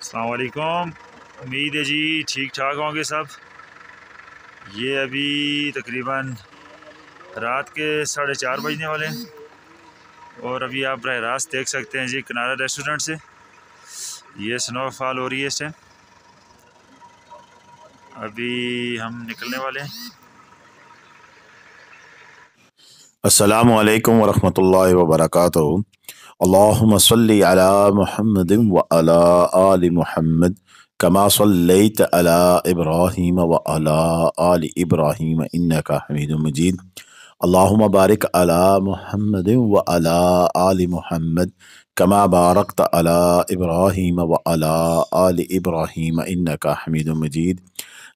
अलकुम उम्मीद है जी ठीक ठाक होंगे सब ये अभी तकरीबन रात के साढ़े चार बजने वाले हैं और अभी आप बरह रास्त देख सकते हैं जी किनारा रेस्टोरेंट से ये स्नोफॉल हो रही है इस टाइम अभी हम निकलने वाले हैं असलकम वरहमल वर्का अल्लाहुम सल्लि अला मुहम्मद व अला आल मुहम्मद कमा सल्लैत अला इब्राहीम व अला आल इब्राहीम इन्नका हमीद मजीद अल्लाहुम बारिक अला मुहम्मद व अला आल मुहम्मद कमा बारकत अला इब्राहीम व अला आल इब्राहीम इन्नका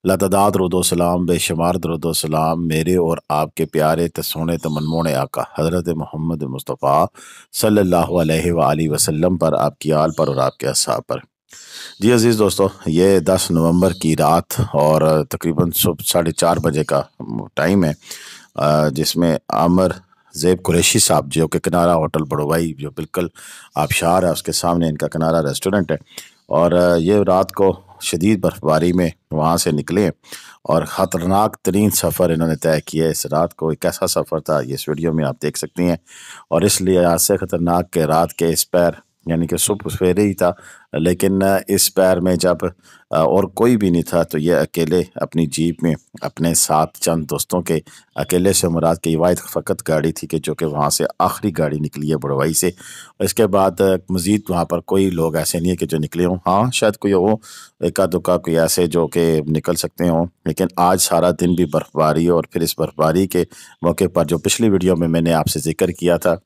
रुदो सलाम बेशुमार सलाम मेरे और आपके प्यारे तसोने तमनमोन आका हज़रत मोहम्मद मुस्तफ़ा सल्लल्लाहु अलैहि वसल्लम पर आपकी आल पर और आपके असाब पर जी अज़ीज़ दोस्तों ये 10 नवंबर की रात और तकरीबन सुबह साढ़े चार बजे का टाइम है जिसमें आमर जेब कुरैशी साहब जो कि किनारा होटल बड़ोवाई जो बिल्कुल आबशार है उसके सामने इनका किनारा रेस्टोरेंट है और ये रात को शदीद बर्फबारी में वहाँ से निकले और ख़तरनाक तरीन सफ़र इन्होंने तय किया इस रात को एक ऐसा सफ़र था इस वीडियो में आप देख सकती हैं और इसलिए आज से ख़तरनाक के रात के इस पैर यानी कि सुबह सवेरे ही था लेकिन इस पैर में जब और कोई भी नहीं था तो ये अकेले अपनी जीप में अपने साथ चंद दोस्तों के अकेले से मुराद की वायद फ़कत गाड़ी थी कि जो कि वहाँ से आखिरी गाड़ी निकली है बुढ़वाई से इसके बाद मज़ीद वहाँ पर कोई लोग ऐसे नहीं है कि जो निकले हों हाँ शायद कोई हो इक्का दुक्का कोई ऐसे जो कि निकल सकते हों लेकिन आज सारा दिन भी बर्फ़बारी और फिर इस बर्फ़बारी के मौके पर जो पिछली वीडियो में मैंने आपसे ज़िक्र किया था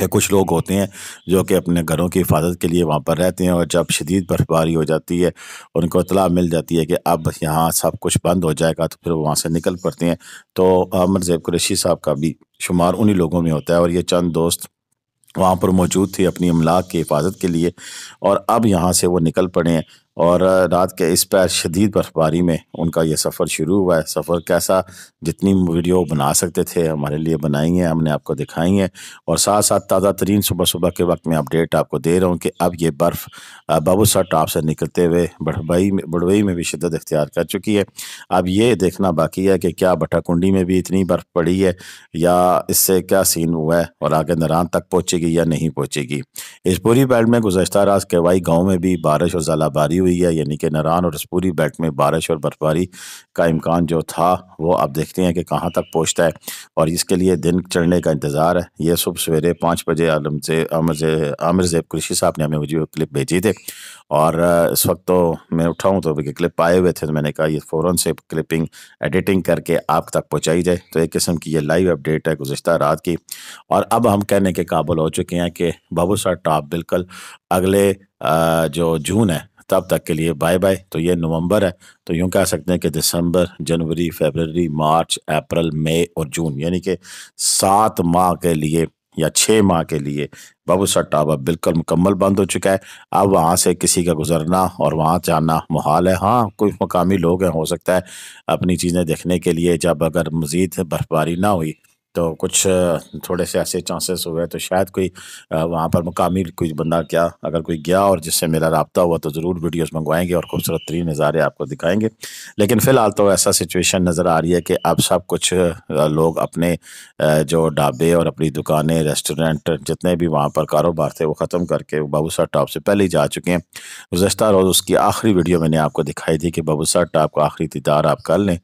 या कुछ लोग होते हैं जो कि अपने घरों की हिफाजत के लिए वहाँ पर रहते हैं और जब शदीद बर्फबारी हो जाती है उनको इतला मिल जाती है कि अब यहाँ सब कुछ बंद हो जाएगा तो फिर वो वहाँ से निकल पड़ते हैं तो अहमद जैब कुरेशी साहब का भी शुमार उन्हीं लोगों में होता है और ये चंद दोस्त वहाँ पर मौजूद थे अपनी अमलाक की हिफाजत के लिए और अब यहाँ से वो निकल पड़े हैं और रात के इस पैर शदीद बर्फबारी में उनका यह सफ़र शुरू हुआ है सफ़र कैसा जितनी वीडियो बना सकते थे हमारे लिए बनाई हैं हमने आपको दिखाई हैं और साथ साथ ताज़ा तरीन सुबह सुबह के वक्त में अपडेट आपको दे रहा हूँ कि अब ये बर्फ़ बाबूसा टॉप से निकलते हुए बढ़वई में बड़बई में भी शिदत इख्तियार कर चुकी है अब ये देखना बाकी है कि क्या भटाकुंडी में भी इतनी बर्फ़ पड़ी है या इससे क्या सीन हुआ है और आगे नरान तक पहुँचेगी या नहीं पहुँचेगी इस पूरी बेल्ट में गुजशत रात केवाई गाँव में भी बारिश और जलाबारी हुई है यानी कि नरान और पूरी बेल्ट में बारिश और बर्फबारी का इम्कान जो था वो आप देखते हैं कि कहाँ तक पहुँचता है और इसके लिए दिन चढ़ने का इंतज़ार है यह सुबह सवेरे पाँच बजे आलम से आमिर जे आमिर जेब साहब ने हमें मुझे क्लिप भेजी थे और इस वक्त तो मैं उठाऊँ तो क्लिप आए हुए थे तो मैंने कहा ये फ़ौरन से क्लिपिंग एडिटिंग करके आप तक पहुँचाई जाए तो एक किस्म की ये लाइव अपडेट है गुज्त रात की और अब हम कहने के काबुल हो चुके हैं कि बाबू साहब टॉप बिल्कुल अगले जो जून है तब तक के लिए बाय बाय तो ये नवंबर है तो यूँ कह सकते हैं कि दिसंबर जनवरी फरवरी मार्च अप्रैल मई और जून यानी कि सात माह के लिए या छः माह के लिए बाबूसर टावर बिल्कुल मुकम्मल बंद हो चुका है अब वहाँ से किसी का गुजरना और वहाँ जाना मुहाल है हाँ कुछ मकामी लोग हैं हो सकता है अपनी चीज़ें देखने के लिए जब अगर मज़ीद बर्फबारी ना हुई तो कुछ थोड़े से ऐसे चांसेस हुए तो शायद कोई वहाँ पर मुकामी कोई बंदा क्या अगर कोई गया और जिससे मेरा रबता हुआ तो ज़रूर वीडियोस मंगवाएंगे और खूबसूरत तरीन नज़ारे आपको दिखाएंगे लेकिन फ़िलहाल तो ऐसा सिचुएशन नज़र आ रही है कि अब सब कुछ लोग अपने जो ढाबे और अपनी दुकानें रेस्टोरेंट जितने भी वहाँ पर कारोबार थे वो ख़त्म करके बाबूसा टॉप से पहले ही जा चुके हैं गुजशत रोज़ उसकी आखिरी वीडियो मैंने आपको दिखाई थी कि बाबूसा टॉप का आखिरी दीदार आप कर लें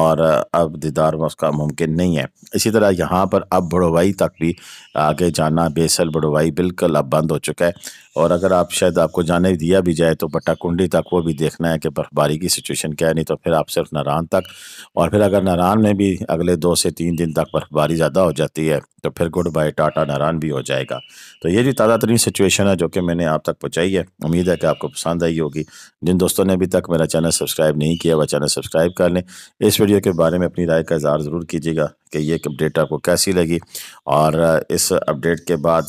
और अब दीदार उसका मुमकिन नहीं है इसी तरह सिलसिला यहाँ पर अब बड़ोवाई तक भी आगे जाना बेसल बड़ोवाई बिल्कुल अब बंद हो चुका है और अगर आप शायद आपको जाने दिया भी जाए तो कुंडी तक वो भी देखना है कि बर्फबारी की सिचुएशन क्या है नहीं तो फिर आप सिर्फ नारान तक और फिर अगर नारान में भी अगले दो से तीन दिन तक बर्फबारी ज़्यादा हो जाती है तो फिर गुड बाय टाटा नारान भी हो जाएगा तो ये जी ताज़ा तरीन सिचुएशन है जो कि मैंने आप तक पहुँचाई है उम्मीद है कि आपको पसंद आई होगी जिन दोस्तों ने अभी तक मेरा चैनल सब्सक्राइब नहीं किया वह चैनल सब्सक्राइब कर लें इस वीडियो के बारे में अपनी राय का इजहार ज़रूर कीजिएगा कि ये अपडेट आपको कैसी लगी और इस अपडेट के बाद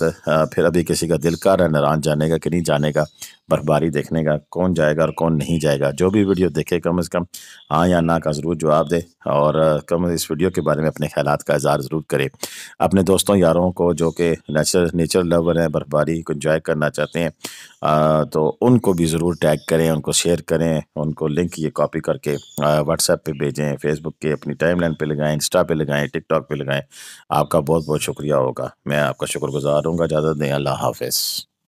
फिर अभी किसी का दिल कर रहा है नारान जाने जाने का कि नहीं जाने का बर्फबारी देखने का कौन जाएगा और कौन नहीं जाएगा जो भी वीडियो देखे कम अज़ कम हाँ या ना का ज़रूर जवाब दे और कम इस वीडियो के बारे में अपने ख्याल का इजहार ज़रूर करें अपने दोस्तों यारों को जो कि नेचर नेचर लवर हैं बर्फबारी को इन्जॉय करना चाहते हैं तो उनको भी ज़रूर टैग करें उनको शेयर करें उनको लिंक ये कॉपी करके व्हाट्सएप पर भेजें फेसबुक के अपनी टाइमलाइन पे लगाएं इंस्टा पे लगाएं टिकटॉक पे लगाएं आपका बहुत बहुत शुक्रिया होगा मैं आपका शुक्रगुजार हूँ इजाज़त दें अल्लाह हाफिज़